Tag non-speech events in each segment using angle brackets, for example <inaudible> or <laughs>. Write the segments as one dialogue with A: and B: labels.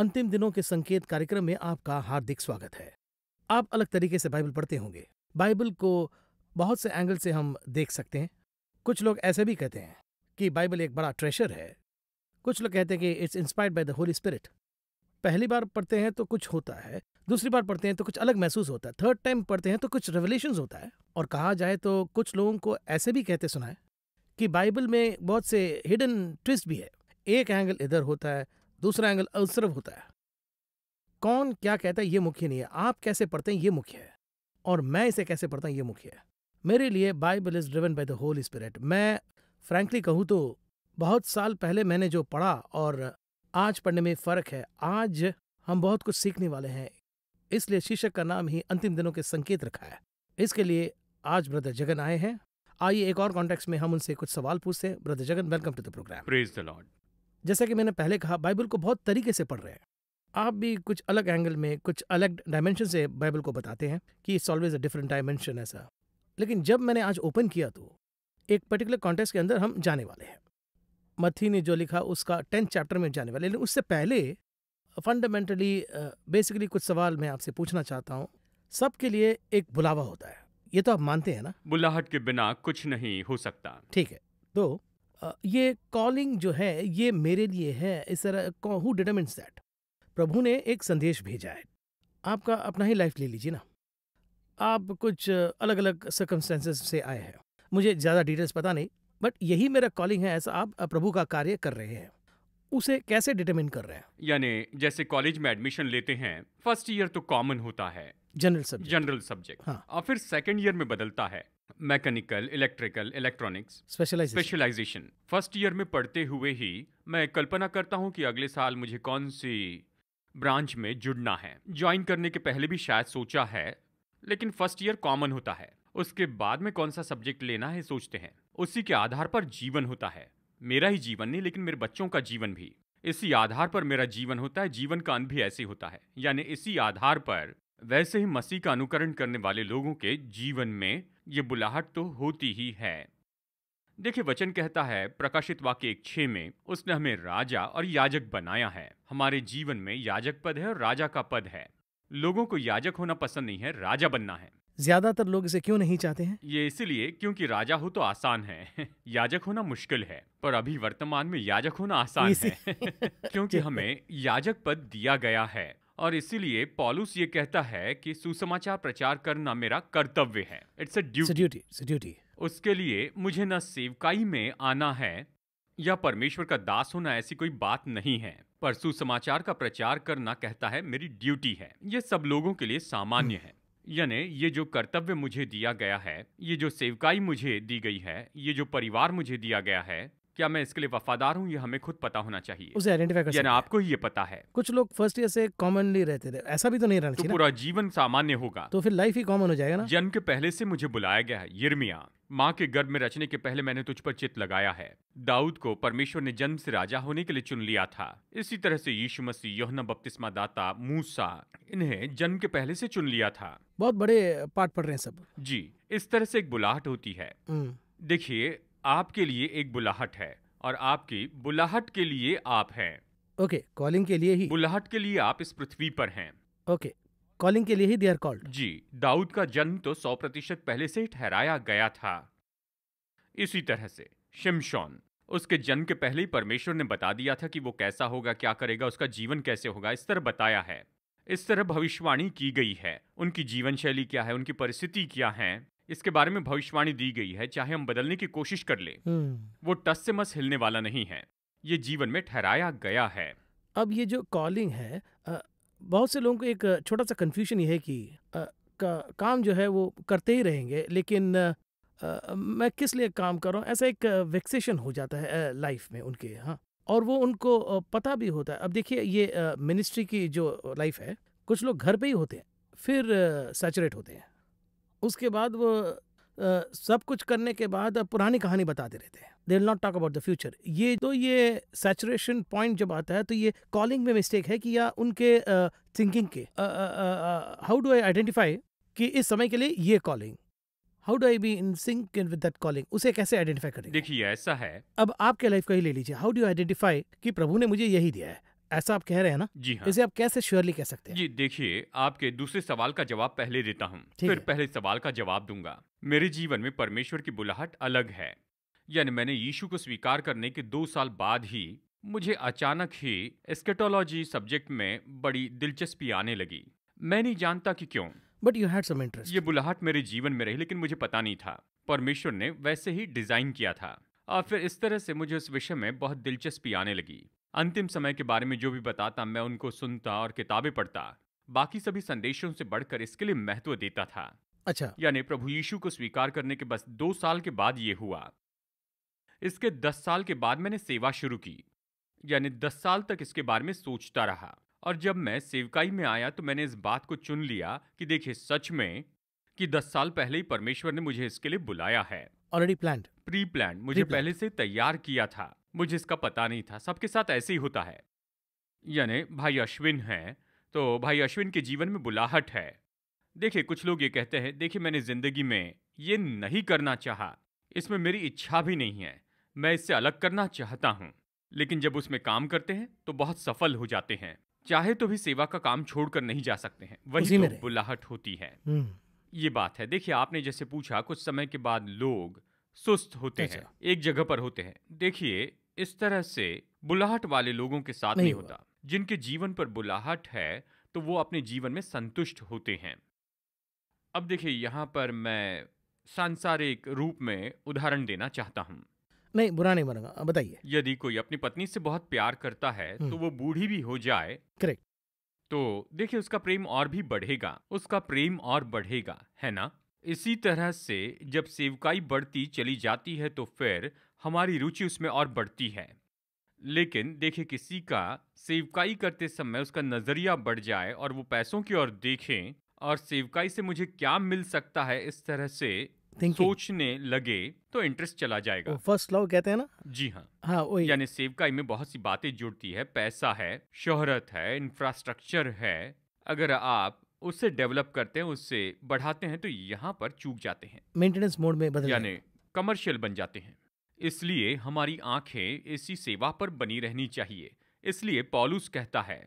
A: अंतिम दिनों के संकेत कार्यक्रम में आपका हार्दिक स्वागत है आप अलग तरीके से बाइबल पढ़ते होंगे बाइबल को बहुत से एंगल से हम देख सकते हैं कुछ लोग ऐसे भी कहते हैं कि बाइबल एक बड़ा ट्रेशर है कुछ लोग कहते हैं कि it's inspired by the holy spirit पहली बार पढ़ते हैं तो कुछ होता है दूसरी बार पढ़ते हैं तो कुछ अलग महसूस होता है थर्ड टाइम पढ़ते हैं तो कुछ रेवलेशन होता है और कहा जाए तो कुछ लोगों को ऐसे भी कहते सुना है कि बाइबल में बहुत से हिडन ट्विस्ट भी है एक एंगल इधर होता है दूसरा एंगल ऑब्जर्व होता है कौन क्या कहता है ये मुख्य नहीं है आप कैसे पढ़ते हैं ये मुख्य है और मैं इसे कैसे पढ़ता हूँ ये मुख्य है मेरे लिए Bible is driven by the holy spirit मैं फ्रैंकली कहूँ तो बहुत साल पहले मैंने जो पढ़ा और आज पढ़ने में फ़र्क है आज हम बहुत कुछ सीखने वाले हैं इसलिए शीर्षक का नाम ही अंतिम दिनों के संकेत रखा है इसके लिए आज ब्रदर जगन आए हैं आइए एक और कॉन्टेक्स्ट में हम उनसे कुछ सवाल पूछते हैं brother Jagan welcome to the program praise the lord जैसा कि मैंने पहले कहा बाइबल को बहुत तरीके से पढ़ रहे हैं आप भी कुछ अलग एंगल में कुछ अलग डायमेंशन से बाइबल को बताते हैं कि it's always a different dimension ऐसा लेकिन जब मैंने आज ओपन किया तो एक पर्टिकुलर कॉन्टेक्स्ट के अंदर हम जाने वाले हैं मथी ने जो लिखा उसका टेंथ चैप्टर में जाने वाले लेकिन उससे पहले फंडामेंटली बेसिकली कुछ सवाल मैं आपसे पूछना चाहता हूँ सबके लिए एक बुलावा होता है ये तो आप मानते हैं ना
B: बुलाहट के बिना कुछ नहीं हो सकता
A: ठीक है तो ये कॉलिंग जो है ये मेरे लिए है इस तरह हु दैट प्रभु ने एक संदेश भेजा है आपका अपना ही लाइफ ले लीजिए ना आप कुछ अलग अलग सर्कमस्टेंसेस से आए हैं मुझे ज़्यादा डिटेल्स पता नहीं बट यही मेरा कॉलिंग है ऐसा आप प्रभु का कार्य कर रहे हैं उसे कैसे डिटरमिन कर रहे हैं
B: यानी जैसे कॉलेज में एडमिशन लेते हैं फर्स्ट ईयर तो कॉमन होता है जनरल सब्जेक्ट जनरल सब्जेक्ट हाँ और फिर सेकेंड ईयर में बदलता है mechanical electrical electronics specialisation first year में पढ़ते हुए ही मैं कल्पना करता हूँ कि अगले साल मुझे कौन सी ब्रांच में जुड़ना है ज्वाइन करने के पहले भी शायद सोचा है लेकिन फर्स्ट ईयर कॉमन होता है उसके बाद में कौन सा सब्जेक्ट लेना है सोचते हैं उसी के आधार पर जीवन होता है मेरा ही जीवन नहीं लेकिन मेरे बच्चों का जीवन भी इसी आधार पर मेरा जीवन होता है जीवन का अंत भी ऐसे होता है यानी इसी आधार पर वैसे ही मसीह का अनुकरण करने वाले लोगों के जीवन में ये बुलाहट तो होती ही है देखिए वचन कहता है प्रकाशित वाक्य एक छे में उसने हमें राजा और याजक बनाया है हमारे जीवन में याजक पद है और राजा का पद है लोगों को याजक होना पसंद नहीं है राजा बनना है
A: ज्यादातर लोग इसे क्यों नहीं चाहते हैं
B: ये इसलिए क्योंकि राजा हो तो आसान है <laughs> याजक होना मुश्किल है पर अभी वर्तमान में याजक होना आसान है <laughs> क्योंकि <laughs> हमें याजक पद दिया गया है और इसीलिए पॉलुस ये कहता है कि सुसमाचार प्रचार करना मेरा कर्तव्य है इट्स अ ड्यूटी ड्यूटी उसके लिए मुझे न सेवकाई में आना है या परमेश्वर का दास होना ऐसी कोई बात नहीं है पर सुसमाचार का प्रचार करना कहता है मेरी ड्यूटी है ये सब लोगों के लिए सामान्य है यानी ये जो कर्तव्य मुझे दिया गया है ये जो सेवकाई मुझे दी गई है ये जो परिवार मुझे दिया गया है क्या मैं इसके लिए वफादार हूँ ये हमें खुद पता होना चाहिए
A: उसे आइडेंटिफाई कर यानी
B: आपको ही ये पता है
A: कुछ लोग फर्स्ट ईयर से कॉमनली रहते थे ऐसा भी तो नहीं रहना तो पूरा
B: जीवन सामान्य होगा तो
A: फिर लाइफ ही कॉमन हो जाएगा ना
B: जन्म के पहले से मुझे बुलाया गया है यिर्मिया माँ के गर्भ में रचने के पहले मैंने तुझ पर चित लगाया है दाऊद को परमेश्वर ने जन्म से राजा होने के लिए चुन लिया था इसी तरह से यीशु मसीह योहना बपतिस्मा दाता मूसा इन्हें जन्म के पहले से चुन लिया था
A: बहुत बड़े पाठ पढ़ रहे हैं सब
B: जी इस तरह से एक बुलाहट होती है हम्म। देखिए आपके लिए एक बुलाहट है और आपकी बुलाहट के लिए आप हैं
A: ओके okay, कॉलिंग
B: के लिए ही बुलाहट के लिए आप इस पृथ्वी पर हैं
A: ओके okay, कॉलिंग के लिए ही देर कॉल्ड
B: जी दाऊद का जन्म तो सौ प्रतिशत पहले से ही ठहराया गया था इसी तरह से शिमशॉन उसके जन्म के पहले ही परमेश्वर ने बता दिया था कि वो कैसा होगा क्या करेगा उसका जीवन कैसे होगा इस तरह बताया है इस तरह भविष्यवाणी की गई है उनकी जीवन शैली क्या है उनकी परिस्थिति क्या है इसके बारे में भविष्यवाणी दी गई है चाहे हम बदलने की कोशिश कर ले हम्म। वो टस से मस हिलने वाला नहीं है ये जीवन में ठहराया गया है
A: अब ये जो कॉलिंग है बहुत से लोगों को एक छोटा सा कन्फ्यूजन ये है कि का, काम जो है वो करते ही रहेंगे लेकिन आ, मैं किस लिए काम कर रहा हूँ ऐसा एक वैक्सेशन हो जाता है लाइफ में उनके हाँ और वो उनको पता भी होता है अब देखिए ये मिनिस्ट्री की जो लाइफ है कुछ लोग घर पे ही होते हैं फिर सैचुरेट होते हैं उसके बाद वो आ, सब कुछ करने के बाद पुरानी कहानी बताते रहते हैं they will not talk about the future ये तो ये सैचुरेशन पॉइंट जब आता है तो ये कॉलिंग में मिस्टेक है कि या उनके थिंकिंग uh, के हाउ डू आई आइडेंटिफाई कि इस समय के लिए ये calling how do I be in sync with that calling उसे कैसे आइडेंटिफाई करें
B: देखिए ऐसा है
A: अब आपके लाइफ का ही ले लीजिए हाउ डू आइडेंटिफाई कि प्रभु ने मुझे यही दिया है ऐसा आप कह रहे हैं ना जी हाँ इसे आप कैसे श्योरली कह सकते
B: हैं जी देखिए आपके दूसरे सवाल का जवाब पहले देता हूँ फिर पहले सवाल का जवाब दूंगा मेरे जीवन में परमेश्वर की बुलाहट अलग है यानी मैंने यीशु को स्वीकार करने के दो साल बाद ही मुझे अचानक ही एस्केटोलॉजी सब्जेक्ट में बड़ी दिलचस्पी आने लगी मैं नहीं जानता कि क्यों but you had some interest ये बुलाहट मेरे जीवन में रही लेकिन मुझे पता नहीं था परमेश्वर ने वैसे ही डिजाइन किया था और फिर इस तरह से मुझे उस विषय में बहुत दिलचस्पी आने लगी अंतिम समय के बारे में जो भी बताता मैं उनको सुनता और किताबें पढ़ता बाकी सभी संदेशों से बढ़कर इसके लिए महत्व देता था अच्छा यानी प्रभु यीशु को स्वीकार करने के बस दो साल के बाद ये हुआ इसके दस साल के बाद मैंने सेवा शुरू की यानी दस साल तक इसके बारे में सोचता रहा और जब मैं सेवकाई में आया तो मैंने इस बात को चुन लिया कि देखिए सच में कि दस साल पहले ही परमेश्वर ने मुझे इसके लिए बुलाया है ऑलरेडी प्लान प्री प्लान मुझे पहले से तैयार किया था मुझे इसका पता नहीं था सबके साथ ऐसे ही होता है यानी भाई अश्विन है तो भाई अश्विन के जीवन में बुलाहट है देखिए कुछ लोग ये कहते हैं देखिए मैंने ज़िंदगी में ये नहीं करना चाहा इसमें मेरी इच्छा भी नहीं है मैं इससे अलग करना चाहता हूँ लेकिन जब उसमें काम करते हैं तो बहुत सफल हो जाते हैं चाहे तो भी सेवा का काम छोड़कर नहीं जा सकते हैं वही तो बुलाहट होती है हम्म। ये बात है देखिए आपने जैसे पूछा कुछ समय के बाद लोग सुस्त होते अच्छा। हैं एक जगह पर होते हैं देखिए इस तरह से बुलाहट वाले लोगों के साथ नहीं, नहीं होता जिनके जीवन पर बुलाहट है तो वो अपने जीवन में संतुष्ट होते हैं अब देखिए यहाँ पर मैं सांसारिक रूप में उदाहरण देना चाहता हूँ
A: नहीं बुरा नहीं मानूंगा बताइए
B: यदि कोई अपनी पत्नी से बहुत प्यार करता है तो हम्म। वो बूढ़ी भी हो जाए करेक्ट तो देखिए उसका प्रेम और भी बढ़ेगा उसका प्रेम और बढ़ेगा है ना इसी तरह से जब सेवकाई बढ़ती चली जाती है तो फिर हमारी रुचि उसमें और बढ़ती है लेकिन देखे किसी का सेवकाई करते समय उसका नज़रिया बढ़ जाए और वो पैसों की ओर देखें और सेवकाई से मुझे क्या मिल सकता है इस तरह से सोचने लगे तो इंटरेस्ट चला जाएगा
A: फर्स्ट लव कहते हैं ना
B: जी हाँ हाँ यानी सेवकाई में बहुत सी बातें जुड़ती है पैसा है शोहरत है इंफ्रास्ट्रक्चर है अगर आप उससे डेवलप करते हैं उससे बढ़ाते हैं तो यहाँ पर चूक जाते हैं
A: मेंटेनेंस मोड में बदल
B: यानी कमर्शियल बन जाते हैं इसलिए हमारी आंखें इसी सेवा पर बनी रहनी चाहिए इसलिए पॉलुस कहता है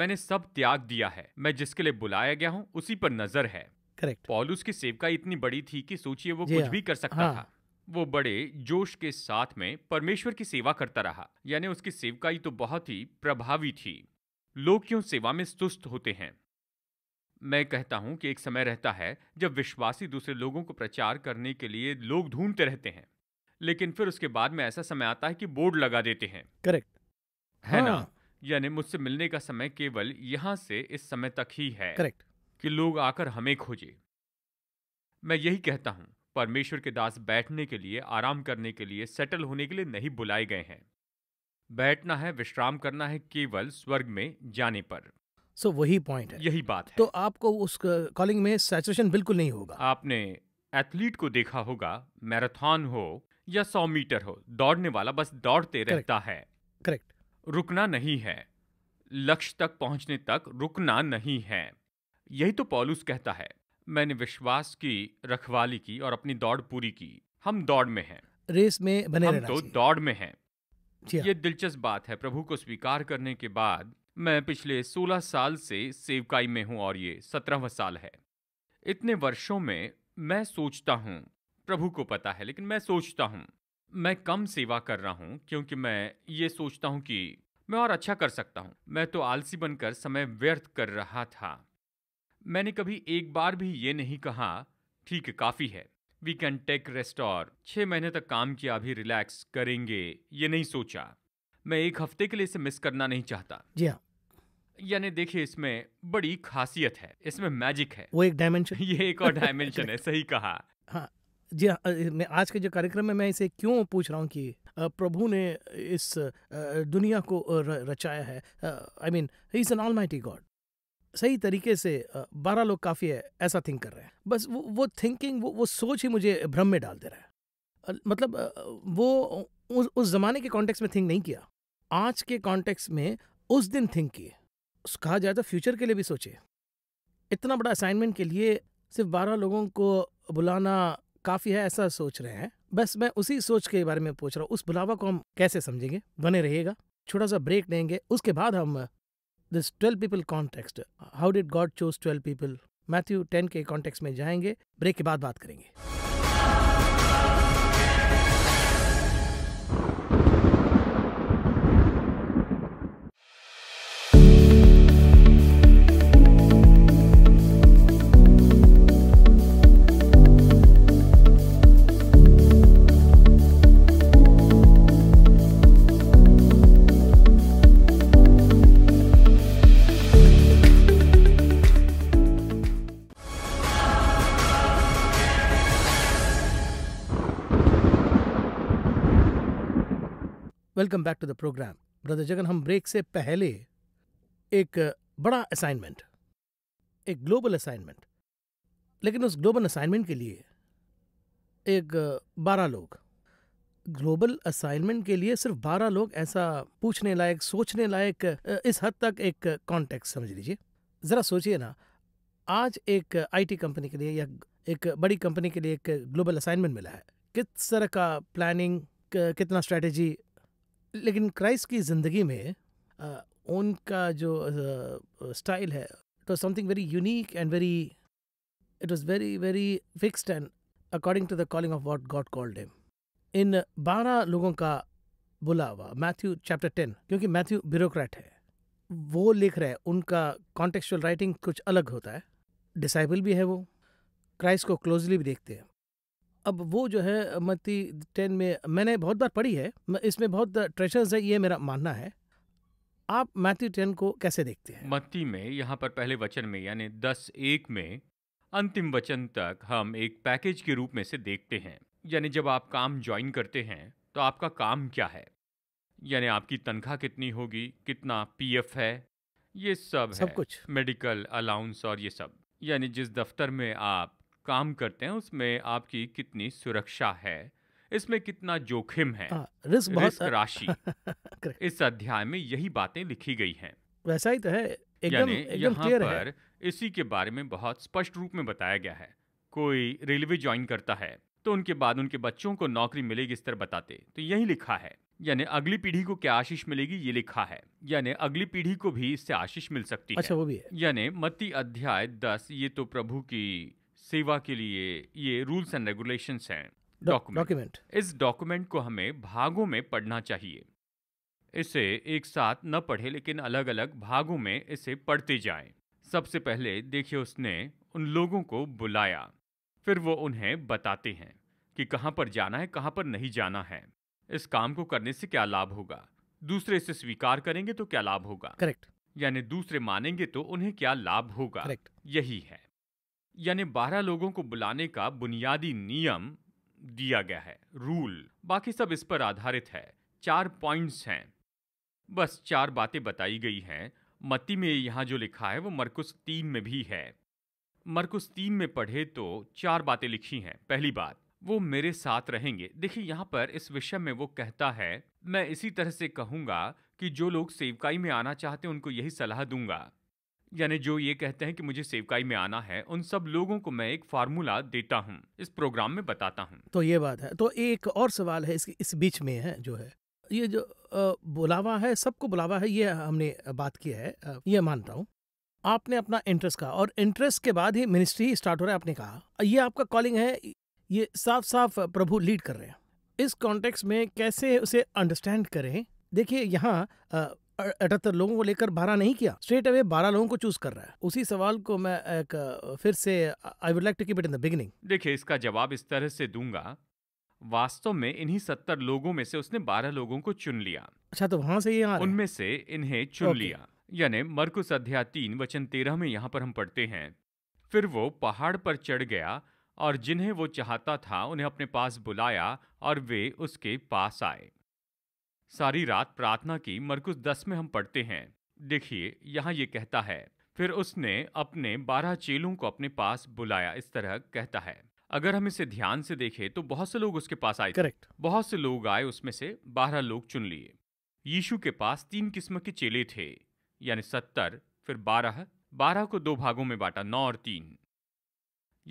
B: मैंने सब त्याग दिया है मैं जिसके लिए बुलाया गया हूँ उसी पर नजर है करेक्ट पॉलुस की सेवका इतनी बड़ी थी कि सोचिए वो कुछ हाँ। भी कर सकता हाँ। था वो बड़े जोश के साथ में परमेश्वर की सेवा करता रहा यानी उसकी सेवकाई तो बहुत ही प्रभावी थी लोग क्यों सेवा में सुस्त होते हैं मैं कहता हूं कि एक समय रहता है जब विश्वासी दूसरे लोगों को प्रचार करने के लिए लोग ढूंढते रहते हैं लेकिन फिर उसके बाद में ऐसा समय आता है कि बोर्ड लगा देते हैं
A: करेक्ट है हाँ. ना
B: यानी मुझसे मिलने का समय केवल यहां से इस समय तक ही है करेक्ट कि लोग आकर हमें खोजे मैं यही कहता हूं परमेश्वर के दास बैठने के लिए आराम करने के लिए सेटल होने के लिए नहीं बुलाए गए हैं बैठना है विश्राम करना है केवल स्वर्ग में जाने पर
A: सो so, वही पॉइंट है यही बात है तो आपको उस कॉलिंग में सैचुरेशन बिल्कुल नहीं होगा
B: आपने एथलीट को देखा होगा मैराथन हो या सौ मीटर हो दौड़ने वाला बस दौड़ते Correct. रहता है
A: करेक्ट
B: रुकना नहीं है लक्ष्य तक पहुंचने तक रुकना नहीं है यही तो पॉलूस कहता है मैंने विश्वास की रखवाली की और अपनी दौड़ पूरी की हम दौड़ में हैं रेस में बने हम तो दौड़ में हैं हाँ। ये दिलचस्प बात है प्रभु को स्वीकार करने के बाद मैं पिछले 16 साल से सेवकाई में हूँ और ये सत्रहवा साल है इतने वर्षों में मैं सोचता हूं प्रभु को पता है लेकिन मैं सोचता हूँ मैं कम सेवा कर रहा हूँ क्योंकि मैं ये सोचता हूँ कि मैं और अच्छा कर सकता हूँ मैं तो आलसी बनकर समय व्यर्थ कर रहा था मैंने कभी एक बार भी ये नहीं कहा ठीक है काफ़ी है वी कैन टेक रेस्ट और छह महीने तक काम किया अभी रिलैक्स करेंगे ये नहीं सोचा मैं एक हफ्ते के लिए इसे मिस करना नहीं चाहता जी हाँ यानी देखिए इसमें बड़ी खासियत है इसमें मैजिक है वो एक डायमेंशन <laughs> ये एक और डायमेंशन है सही कहा
A: हाँ जी हाँ, मैं आज के जो कार्यक्रम में मैं इसे क्यों पूछ रहा हूँ कि प्रभु ने इस दुनिया को रचाया है I mean he is an all mighty God सही तरीके से बारह लोग काफ़ी है ऐसा थिंक कर रहे हैं बस वो वो थिंकिंग वो वो सोच ही मुझे भ्रम में डाल दे रहा है मतलब वो उस उस ज़माने के कॉन्टेक्स्ट में थिंक नहीं किया आज के कॉन्टेक्स्ट में उस दिन थिंक किए कहा जाए तो फ्यूचर के लिए भी सोचे इतना बड़ा असाइनमेंट के लिए सिर्फ बारह लोगों को बुलाना काफ़ी है ऐसा सोच रहे हैं बस मैं उसी सोच के बारे में पूछ रहा हूँ उस बुलावा को हम कैसे समझेंगे बने रहिएगा छोटा सा ब्रेक लेंगे उसके बाद हम this twelve people context how did God choose twelve people Matthew ten के कॉन्टेक्स्ट में जाएंगे ब्रेक के बाद बात करेंगे welcome back to the program brother Jagan हम ब्रेक से पहले एक बड़ा असाइनमेंट एक ग्लोबल असाइनमेंट लेकिन उस ग्लोबल असाइनमेंट के लिए एक बारह लोग ग्लोबल असाइनमेंट के लिए सिर्फ बारह लोग ऐसा पूछने लायक सोचने लायक इस हद तक एक कॉन्टेक्स्ट समझ लीजिए ज़रा सोचिए ना आज एक आईटी कंपनी के लिए या एक बड़ी कंपनी के लिए एक ग्लोबल असाइनमेंट मिला है किस तरह का प्लानिंग कितना स्ट्रेटजी लेकिन क्राइस्ट की ज़िंदगी में उनका जो स्टाइल है it was something very unique and very it was very very fixed and according to the calling of what God called him in बारह लोगों का बुलावा मैथ्यू चैप्टर टेन क्योंकि मैथ्यू ब्यूरोक्रेट है वो लिख रहे हैं उनका कॉन्टेक्चुअल राइटिंग कुछ अलग होता है डिसाइबल भी है वो क्राइस्ट को क्लोजली भी देखते हैं अब वो जो है मती टेन में मैंने बहुत बार पढ़ी है इसमें बहुत ट्रेशर्स है ये मेरा मानना है आप मैथ्यू टेन को कैसे देखते
B: हैं मत्ती में यहाँ पर पहले वचन में यानी दस एक में अंतिम वचन तक हम एक पैकेज के रूप में से देखते हैं यानी जब आप काम ज्वाइन करते हैं तो आपका काम क्या है यानी आपकी तनख्वाह कितनी होगी कितना पीएफ है ये सब, सब है कुछ मेडिकल अलाउंस और ये सब यानी जिस दफ्तर में आप काम करते हैं उसमें आपकी कितनी सुरक्षा है इसमें कितना जोखिम है आ, रिस्क, रिस्क राशि <laughs> इस अध्याय में यही बातें लिखी गई हैं
A: वैसा ही तो है एकदम एकदम क्लियर है।
B: इसी के बारे में बहुत स्पष्ट रूप में बताया गया है कोई रेलवे ज्वाइन करता है तो उनके बाद उनके बच्चों को नौकरी मिलेगी इस तरह बताते तो यही लिखा है यानी अगली पीढ़ी को क्या आशीष मिलेगी ये लिखा है यानी अगली पीढ़ी को भी इससे आशीष मिल सकती अच्छा, है अच्छा वो भी है यानी मत्ती अध्याय दस ये तो प्रभु की सेवा के लिए ये रूल्स एंड रेगुलेशंस हैं डॉक्यूमेंट इस डॉक्यूमेंट को हमें भागों में पढ़ना चाहिए इसे एक साथ न पढ़े लेकिन अलग अलग भागों में इसे पढ़ते जाएं। सबसे पहले देखिए उसने उन लोगों को बुलाया फिर वो उन्हें बताते हैं कि कहाँ पर जाना है कहाँ पर नहीं जाना है इस काम को करने से क्या लाभ होगा दूसरे इसे स्वीकार करेंगे तो क्या लाभ होगा करेक्ट यानी दूसरे मानेंगे तो उन्हें क्या लाभ होगा करेक्ट यही है यानी बारह लोगों को बुलाने का बुनियादी नियम दिया गया है रूल बाकी सब इस पर आधारित है चार पॉइंट्स हैं बस चार बातें बताई गई हैं मत्ती में यहाँ जो लिखा है वो मरकुस तीन में भी है मरकुस तीन में पढ़े तो चार बातें लिखी हैं पहली बात वो मेरे साथ रहेंगे देखिए यहाँ पर इस विषय में वो कहता है मैं इसी तरह से कहूँगा कि जो लोग सेवकाई में आना चाहते हैं उनको यही सलाह दूंगा यानी जो ये कहते हैं कि मुझे सेवकाई में आना है उन सब लोगों को मैं एक फार्मूला देता हूँ इस प्रोग्राम में बताता हूँ
A: तो ये बात है तो एक और सवाल है इस, इस बीच में है जो है ये जो बुलावा है सबको बुलावा है ये हमने बात की है ये मानता हूँ आपने अपना इंटरेस्ट कहा और इंटरेस्ट के बाद ही मिनिस्ट्री स्टार्ट हो रहा है आपने कहा ये आपका कॉलिंग है ये साफ साफ प्रभु लीड कर रहे हैं इस कॉन्टेक्स्ट में कैसे उसे अंडरस्टैंड करें देखिए यहाँ अठहत्तर लोगों को लेकर बारह नहीं किया स्ट्रेट अवे बारह लोगों को चूज कर रहा है उसी सवाल को मैं एक फिर से I would like to keep it in the beginning
B: देखिए इसका जवाब इस तरह से दूंगा वास्तव में इन्हीं सत्तर लोगों में से उसने बारह लोगों को चुन लिया
A: अच्छा तो वहां से ये
B: उनमें से इन्हें चुन okay. लिया यानी मरकुस अध्याय तीन वचन तेरह में यहाँ पर हम पढ़ते हैं फिर वो पहाड़ पर चढ़ गया और जिन्हें वो चाहता था उन्हें अपने पास बुलाया और वे उसके पास आए सारी रात प्रार्थना की मरकुस दस में हम पढ़ते हैं देखिए यहाँ ये कहता है फिर उसने अपने बारह चेलों को अपने पास बुलाया इस तरह कहता है अगर हम इसे ध्यान से देखें तो बहुत से लोग उसके पास आए करेक्ट बहुत से लोग आए उसमें से बारह लोग चुन लिए यीशु के पास तीन किस्म के चेले थे यानी सत्तर फिर बारह बारह को दो भागों में बांटा नौ और तीन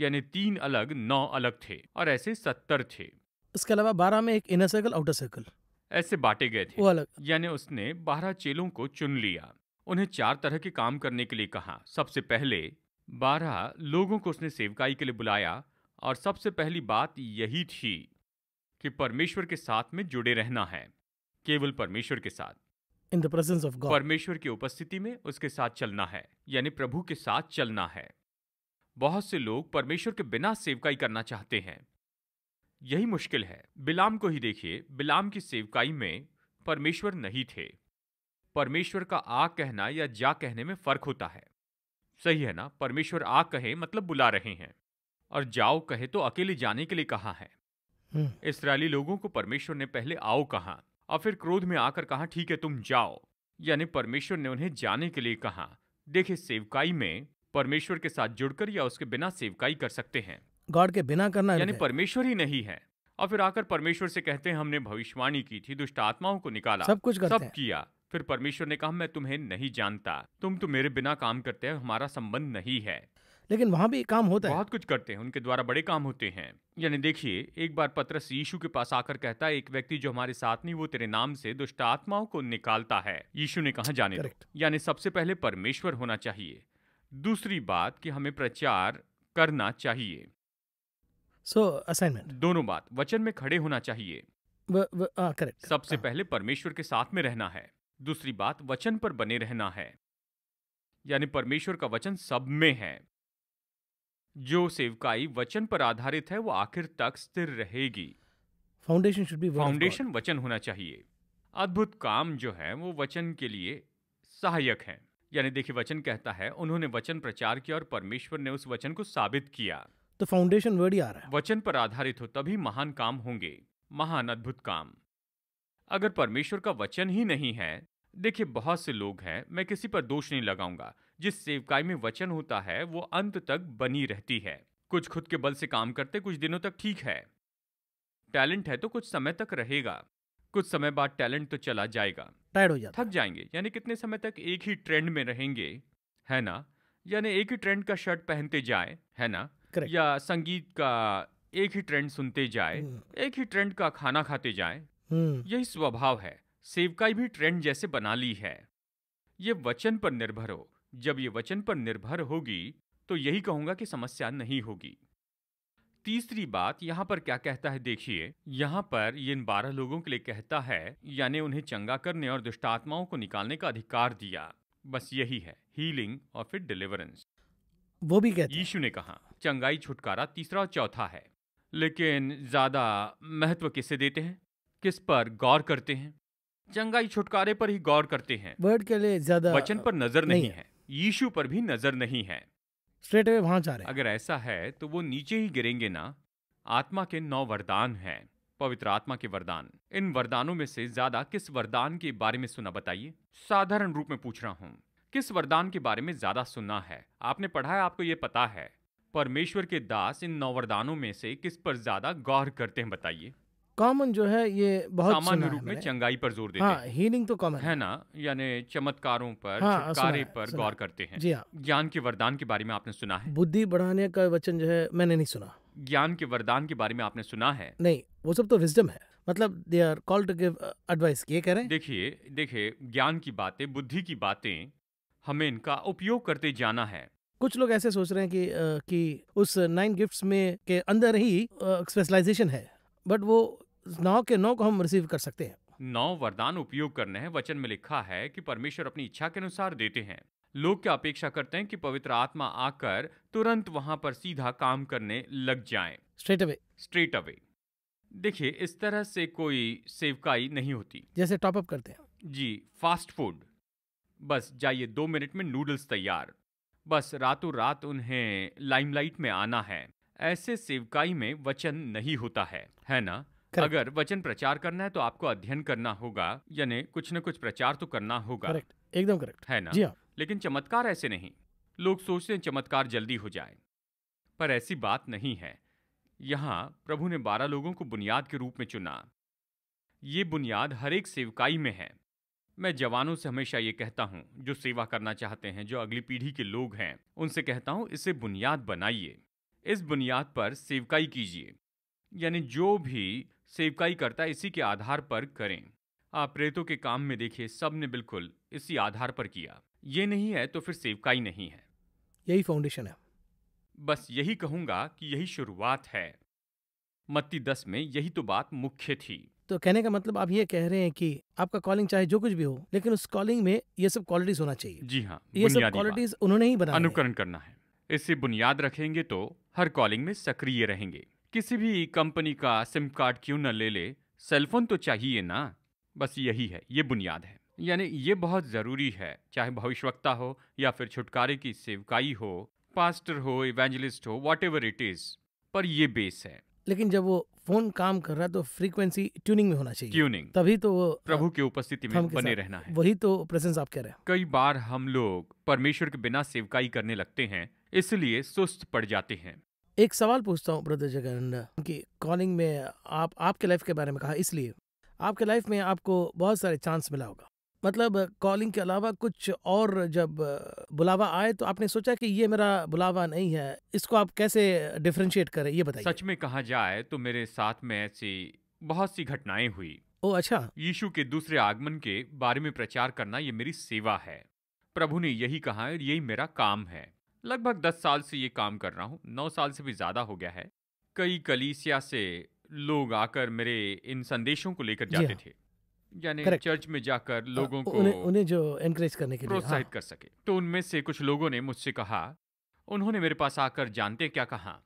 B: यानी तीन अलग नौ अलग थे और ऐसे सत्तर थे
A: इसके अलावा बारह में एक इनर सर्कल आउटर सर्कल
B: ऐसे बांटे गए थे वो अलग यानी उसने बारह चेलों को चुन लिया उन्हें चार तरह के काम करने के लिए कहा सबसे पहले बारह लोगों को उसने सेवकाई के लिए बुलाया और सबसे पहली बात यही थी कि परमेश्वर के साथ में जुड़े रहना है केवल परमेश्वर के साथ
A: in the presence of God
B: परमेश्वर की उपस्थिति में उसके साथ चलना है यानी प्रभु के साथ चलना है बहुत से लोग परमेश्वर के बिना सेवकाई करना चाहते हैं यही मुश्किल है बिलाम को ही देखिए बिलाम की सेवकाई में परमेश्वर नहीं थे परमेश्वर का आ कहना या जा कहने में फर्क होता है सही है ना परमेश्वर आ कहे मतलब बुला रहे हैं और जाओ कहे तो अकेले जाने के लिए कहा है हम्म। इसराइली लोगों को परमेश्वर ने पहले आओ कहा और फिर क्रोध में आकर कहा ठीक है तुम जाओ यानी परमेश्वर ने उन्हें जाने के लिए कहा देखिए सेवकाई में परमेश्वर के साथ जुड़कर या उसके बिना सेवकाई कर सकते हैं
A: गॉड के बिना करना यानी
B: परमेश्वर ही नहीं है और फिर आकर परमेश्वर से कहते हैं हमने भविष्यवाणी की थी दुष्ट आत्माओं को निकाला सब कुछ सब किया फिर परमेश्वर ने कहा मैं तुम्हें नहीं जानता तुम तो मेरे बिना काम करते हो हमारा संबंध नहीं है लेकिन वहाँ भी काम होता है बहुत कुछ करते हैं उनके द्वारा बड़े काम होते हैं यानी देखिए एक बार पत्रस यीशु के पास आकर कहता है एक व्यक्ति जो हमारे साथ नहीं वो तेरे नाम से दुष्ट आत्माओं को निकालता है यीशु ने कहा जाने दो यानी सबसे पहले परमेश्वर होना चाहिए दूसरी बात कि हमें प्रचार करना चाहिए सो असाइनमेंट दोनों बात वचन में खड़े होना चाहिए
A: करेक्ट
B: सबसे हाँ। पहले परमेश्वर के साथ में रहना है दूसरी बात वचन पर बने रहना है यानी परमेश्वर का वचन सब में है जो सेवकाई वचन पर आधारित है वो आखिर तक स्थिर रहेगी फाउंडेशन शुड बी फाउंडेशन वचन होना चाहिए अद्भुत काम जो है वो वचन के लिए सहायक है यानी देखिए वचन कहता है उन्होंने वचन प्रचार किया और परमेश्वर ने उस वचन को साबित किया
A: तो फाउंडेशन वर्ड ही आ रहा
B: है वचन पर आधारित हो तभी महान काम होंगे महान अद्भुत काम अगर परमेश्वर का वचन ही नहीं है देखिए बहुत से लोग हैं मैं किसी पर दोष नहीं लगाऊंगा जिस सेवकाई में वचन होता है वो अंत तक बनी रहती है कुछ खुद के बल से काम करते कुछ दिनों तक ठीक है टैलेंट है तो कुछ समय तक रहेगा कुछ समय बाद टैलेंट तो चला जाएगा टायर्ड हो जाता थक जाएंगे यानी कितने समय तक एक ही ट्रेंड में रहेंगे है ना यानी एक ही ट्रेंड का शर्ट पहनते जाए है ना Correct. या संगीत का एक ही ट्रेंड सुनते जाए hmm. हम्म। एक ही ट्रेंड का खाना खाते जाए hmm. हम्म। यही स्वभाव है सेवकाई भी ट्रेंड जैसे बना ली है ये वचन पर निर्भर हो जब ये वचन पर निर्भर होगी तो यही कहूंगा कि समस्या नहीं होगी तीसरी बात यहाँ पर क्या कहता है देखिए यहाँ पर ये इन बारह लोगों के लिए कहता है यानी उन्हें चंगा करने और दुष्टात्माओं को निकालने का अधिकार दिया बस यही है हीलिंग और फिर डिलीवरेंस वो भी कहते यीशु ने कहा चंगाई छुटकारा तीसरा और चौथा है लेकिन ज्यादा महत्व किसे देते हैं किस पर गौर करते हैं चंगाई छुटकारे पर ही गौर करते हैं
A: वर्ड के लिए ज्यादा वचन पर नजर नहीं, नहीं है
B: यीशु पर भी नजर नहीं है
A: स्ट्रेट वे वहां जा रहे
B: हैं अगर ऐसा है तो वो नीचे ही गिरेंगे ना आत्मा के नौ वरदान हैं पवित्र आत्मा के वरदान इन वरदानों में से ज्यादा किस वरदान के बारे में सुना बताइए साधारण रूप में पूछ रहा हूँ किस वरदान के बारे में ज्यादा सुना है आपने पढ़ा है आपको ये पता है परमेश्वर के दास इन नौ वरदानों में से किस पर ज्यादा गौर करते हैं बताइए
A: कॉमन जो है ये बहुत सामान्य रूप में चंगाई पर जोर देते हाँ, हैं हीलिंग तो कॉमन है
B: ना यानी चमत्कारों पर हाँ, छुटकारे पर गौर करते हैं जी हाँ ज्ञान के वरदान के बारे में आपने सुना है
A: बुद्धि बढ़ाने का वचन जो है मैंने नहीं सुना
B: ज्ञान के वरदान के बारे में आपने सुना है
A: नहीं वो सब तो विजडम है मतलब they are called to give advice ये कह
B: रहे हैं देखिए देखिए ज्ञान की बातें बुद्धि की बातें हमें इनका उपयोग करते जाना है
A: कुछ लोग ऐसे सोच रहे हैं कि कि उस नाइन गिफ्ट्स में के अंदर ही स्पेशलाइजेशन है बट वो नौ के नौ को हम रिसीव कर सकते हैं
B: नौ वरदान उपयोग करने हैं वचन में लिखा है कि परमेश्वर अपनी इच्छा के अनुसार देते हैं लोग क्या अपेक्षा करते हैं कि पवित्र आत्मा आकर तुरंत वहां पर सीधा काम करने लग जाए स्ट्रेट अवे स्ट्रेट अवे देखिए इस तरह से कोई सेवकाई नहीं होती जैसे टॉपअप करते हैं जी फास्ट फूड बस जाइए दो मिनट में नूडल्स तैयार बस रातों रात उन्हें लाइमलाइट में आना है ऐसे सेवकाई में वचन नहीं होता है है ना Correct. अगर वचन प्रचार करना है तो आपको अध्ययन करना होगा यानी कुछ न कुछ प्रचार तो करना होगा करेक्ट एकदम करेक्ट है ना जी हाँ। लेकिन चमत्कार ऐसे नहीं लोग सोचते हैं चमत्कार जल्दी हो जाए पर ऐसी बात नहीं है यहाँ प्रभु ने बारह लोगों को बुनियाद के रूप में चुना ये बुनियाद हर एक सेवकाई में है मैं जवानों से हमेशा ये कहता हूँ जो सेवा करना चाहते हैं जो अगली पीढ़ी के लोग हैं उनसे कहता हूँ इसे बुनियाद बनाइए इस बुनियाद पर सेवकाई कीजिए यानी जो भी सेवकाई करता है इसी के आधार पर करें आप प्रेतों के काम में देखिए सब ने बिल्कुल इसी आधार पर किया ये नहीं है तो फिर सेवकाई नहीं है
A: यही फाउंडेशन है
B: बस यही कहूँगा कि यही शुरुआत है मत्ती दस में यही तो बात मुख्य थी
A: तो कहने का मतलब आप ये कह रहे हैं कि आपका कॉलिंग चाहे जो कुछ भी हो लेकिन उस कॉलिंग में ये सब क्वालिटीज होना चाहिए
B: जी हाँ ये सब क्वालिटीज उन्होंने ही बना अनुकरण करना है इसे बुनियाद रखेंगे तो हर कॉलिंग में सक्रिय रहेंगे किसी भी कंपनी का सिम कार्ड क्यों न ले ले सेलफोन तो चाहिए ना बस यही है ये बुनियाद है यानी ये बहुत ज़रूरी है चाहे भविष्यवक्ता हो या फिर छुटकारे की सेवकाई हो पास्टर हो इवेंजलिस्ट हो वॉट इट इज़ पर ये बेस है
A: लेकिन जब वो फोन काम कर रहा है तो फ्रीक्वेंसी ट्यूनिंग में होना चाहिए ट्यूनिंग तभी तो
B: प्रभु हाँ, की उपस्थिति में बने रहना है
A: वही तो प्रेजेंस आप कह रहे हैं
B: कई बार हम लोग परमेश्वर के बिना सेवकाई करने लगते हैं इसलिए सुस्त पड़ जाते हैं
A: एक सवाल पूछता हूँ ब्रदर जगन कि कॉलिंग में आप आपके लाइफ के बारे में कहा इसलिए आपके लाइफ में आपको बहुत सारे चांस मिला होगा मतलब कॉलिंग के अलावा कुछ और जब बुलावा आए तो आपने सोचा कि ये मेरा बुलावा नहीं है इसको आप कैसे डिफ्रेंशिएट करें ये बताइए
B: सच में कहा जाए तो मेरे साथ में ऐसी बहुत सी घटनाएं हुई ओ अच्छा यीशु के दूसरे आगमन के बारे में प्रचार करना ये मेरी सेवा है प्रभु ने यही कहा और यही मेरा काम है लगभग दस साल से ये काम कर रहा हूँ नौ साल से भी ज़्यादा हो गया है कई कलीसिया से लोग आकर मेरे इन संदेशों को लेकर जाते हाँ। थे यानी चर्च में जाकर लोगों को उन्हें,
A: उन्हें जो एनकरेज करने के लिए हाँ। प्रोत्साहित हाँ।
B: कर सके तो उनमें से कुछ लोगों ने मुझसे कहा उन्होंने मेरे पास आकर जानते क्या कहा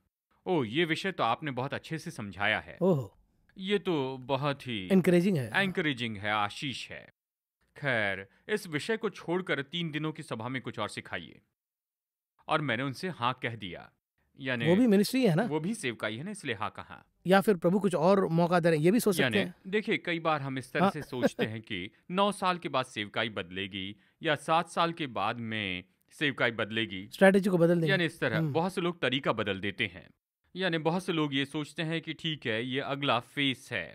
B: ओ ये विषय तो आपने बहुत अच्छे से समझाया है ओह ये तो बहुत ही एनकरेजिंग है एनकरेजिंग है आशीष है खैर इस विषय को छोड़कर तीन दिनों की सभा में कुछ और सिखाइए और मैंने उनसे हाँ कह दिया यानी वो भी मिनिस्ट्री है ना वो भी सेवकाई है ना इसलिए हाँ कहा
A: या फिर प्रभु कुछ और मौका दे रहे हैं ये भी सोच सकते हैं
B: देखिए कई बार हम इस तरह हाँ। से सोचते हैं कि नौ साल के बाद सेवकाई बदलेगी या सात साल के बाद में सेवकाई बदलेगी स्ट्रेटेजी को बदल देगी यानी इस तरह हम्म। बहुत से लोग तरीका बदल देते हैं यानी बहुत से लोग ये सोचते हैं कि ठीक है ये अगला फेस है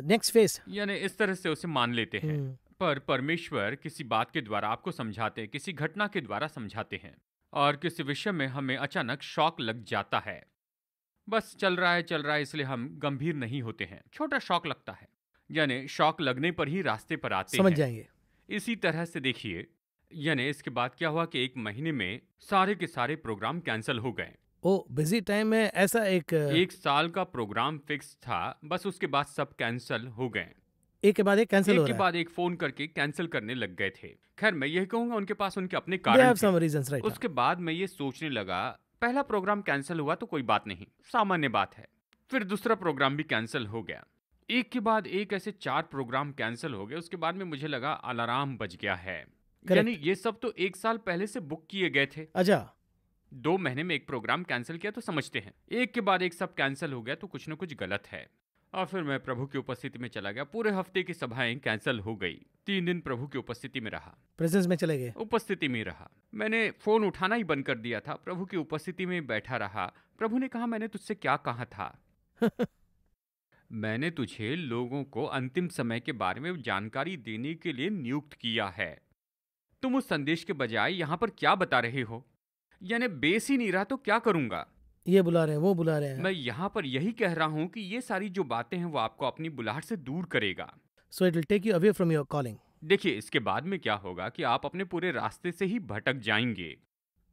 B: नेक्स्ट फेस यानी इस तरह से उसे मान लेते हैं हम्म। पर परमेश्वर किसी बात के द्वारा आपको समझाते हैं किसी घटना के द्वारा समझाते हैं और किसी विषय में हमें अचानक शौक लग जाता है बस चल रहा है चल रहा है इसलिए हम गंभीर नहीं होते हैं छोटा शौक लगता है यानी शौक लगने पर ही रास्ते पर आते समझ हैं। जाएंगे इसी तरह से देखिए यानी इसके बाद क्या हुआ कि एक महीने में सारे के सारे प्रोग्राम कैंसिल हो गए
A: ओ बिजी टाइम है ऐसा एक
B: एक साल का प्रोग्राम फिक्स था बस उसके बाद सब कैंसिल हो गए
A: एक के बाद एक कैंसिल हो रहा है एक के बाद
B: एक फोन करके कैंसिल करने लग गए थे खैर मैं यही कहूंगा उनके पास उनके अपने कारण reasons, right उसके now. बाद मैं ये सोचने लगा पहला प्रोग्राम कैंसिल हुआ तो कोई बात नहीं सामान्य बात है फिर दूसरा प्रोग्राम भी कैंसिल हो गया एक के बाद एक ऐसे चार प्रोग्राम कैंसिल हो गए उसके बाद में मुझे लगा अलार्म बज गया है यानी ये सब तो एक साल पहले से बुक किए गए थे अच्छा दो महीने में एक प्रोग्राम कैंसिल किया तो समझते हैं एक के बाद एक सब कैंसिल हो गया तो कुछ ना कुछ गलत है और फिर मैं प्रभु की उपस्थिति में चला गया पूरे हफ्ते की सभाएं कैंसिल हो गई तीन दिन प्रभु की उपस्थिति में रहा
A: प्रेजेंस में चले गए
B: उपस्थिति में रहा मैंने फोन उठाना ही बंद कर दिया था प्रभु की उपस्थिति में बैठा रहा प्रभु ने कहा मैंने तुझसे क्या कहा था <laughs> मैंने तुझे लोगों को अंतिम समय के बारे में जानकारी देने के लिए नियुक्त किया है तुम उस संदेश के बजाय यहाँ पर क्या बता रहे हो यानी बेस ही नहीं रहा तो क्या करूंगा
A: ये बुला रहे हैं वो बुला रहे हैं मैं
B: यहाँ पर यही कह रहा हूँ कि ये सारी जो बातें हैं वो आपको अपनी बुलाहट से दूर करेगा
A: so it will take you away from your calling
B: देखिए इसके बाद में क्या होगा कि आप अपने पूरे रास्ते से ही भटक जाएंगे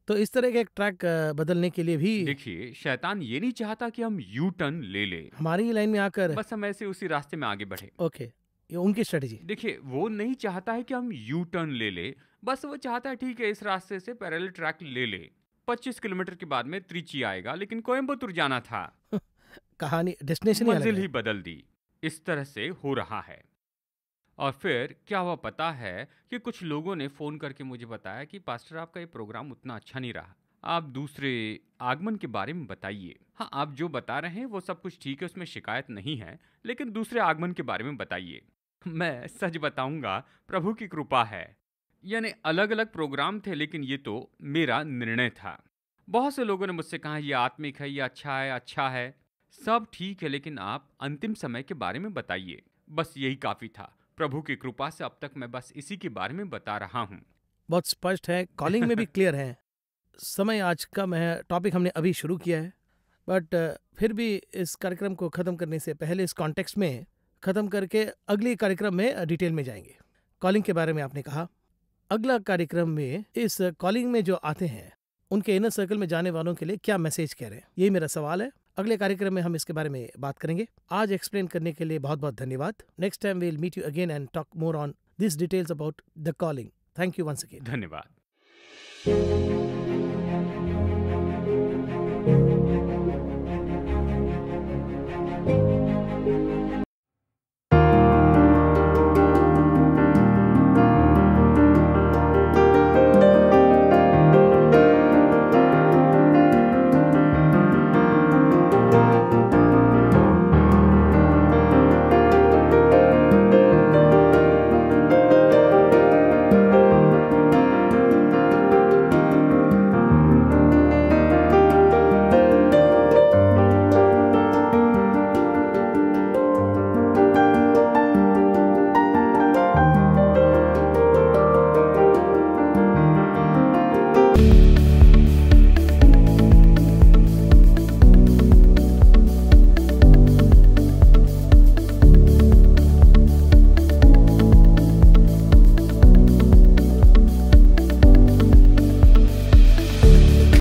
B: तो इस तरह का एक ट्रैक बदलने के लिए भी देखिए शैतान ये नहीं चाहता कि हम यू टर्न ले ले हमारी लाइन में आकर बस हम ऐसे उसी रास्ते में आगे बढ़े
A: ओके ये उनकी स्ट्रेटेजी
B: देखिए वो नहीं चाहता है कि हम यू टर्न ले ले बस वो चाहता है ठीक है इस रास्ते से पैरेलल ट्रैक ले ले पच्चीस किलोमीटर के बाद में त्रिची आएगा लेकिन कोयम्बतूर जाना था <laughs>
A: कहानी डेस्टिनेशन मंजिल
B: ही बदल दी इस तरह से हो रहा है और फिर क्या हुआ पता है कि कुछ लोगों ने फ़ोन करके मुझे बताया कि पास्टर आपका ये प्रोग्राम उतना अच्छा नहीं रहा आप दूसरे आगमन के बारे में बताइए हाँ आप जो बता रहे हैं वो सब कुछ ठीक है उसमें शिकायत नहीं है लेकिन दूसरे आगमन के बारे में बताइए मैं सच बताऊंगा प्रभु की कृपा है यानी अलग अलग प्रोग्राम थे लेकिन ये तो मेरा निर्णय था बहुत से लोगों ने मुझसे कहा यह आत्मिक है ये अच्छा है अच्छा है सब ठीक है लेकिन आप अंतिम समय के बारे में बताइए बस यही काफ़ी था प्रभु की कृपा से अब तक मैं बस इसी के बारे में बता रहा हूँ
A: बहुत स्पष्ट है कॉलिंग में भी <laughs> क्लियर है समय आज का है टॉपिक हमने अभी शुरू किया है बट फिर भी इस कार्यक्रम को ख़त्म करने से पहले इस कॉन्टेक्स्ट में ख़त्म करके अगले कार्यक्रम में डिटेल में जाएंगे कॉलिंग के बारे में आपने कहा अगला कार्यक्रम में इस कॉलिंग में जो आते हैं उनके इनर सर्कल में जाने वालों के लिए क्या मैसेज कह रहे हैं यही मेरा सवाल है अगले कार्यक्रम में हम इसके बारे में बात करेंगे आज एक्सप्लेन करने के लिए बहुत बहुत धन्यवाद next time will meet you again and talk more on this details about the calling thank you once again
B: धन्यवाद